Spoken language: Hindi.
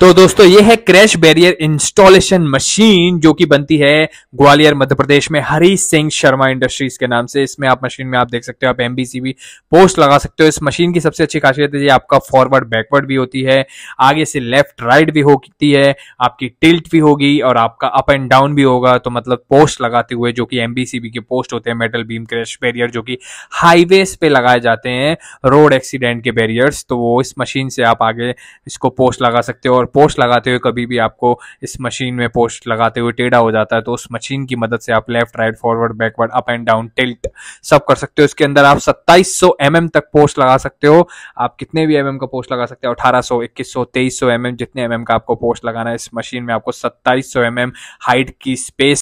तो दोस्तों ये है क्रैश बैरियर इंस्टॉलेशन मशीन जो कि बनती है ग्वालियर मध्य प्रदेश में हरी सिंह शर्मा इंडस्ट्रीज के नाम से इसमें आप मशीन में आप देख सकते हो आप बी पोस्ट लगा सकते हो इस मशीन की सबसे अच्छी खासियत है ये आपका फॉरवर्ड बैकवर्ड भी होती है आगे से लेफ्ट राइट भी होती है आपकी टिल्ट भी होगी और आपका अप एंड डाउन भी होगा तो मतलब पोस्ट लगाते हुए जो कि एमबीसीबी के पोस्ट होते हैं मेटल बीम क्रैश बैरियर जो कि हाईवे पे लगाए जाते हैं रोड एक्सीडेंट के बैरियर्स तो वो इस मशीन से आप आगे इसको पोस्ट लगा सकते हो और पोस्ट लगाते हुए कभी भी आपको इस मशीन में पोस्ट लगाते हुए टेढ़ा हो जाता है तो उस मशीन की मदद से आप left right forward backward up and down tilt सब कर सकते हो इसके अंदर आप 2700 एमएम mm तक पोस्ट लगा सकते हो आप कितने भी एमएम mm का पोस्ट लगा सकते हो अठारह सौ तेईस सौ एमएम mm जितने एमएम का आपको पोस्ट लगाना है इस मशीन में आपको सौ एमएम हाइट की स्पेस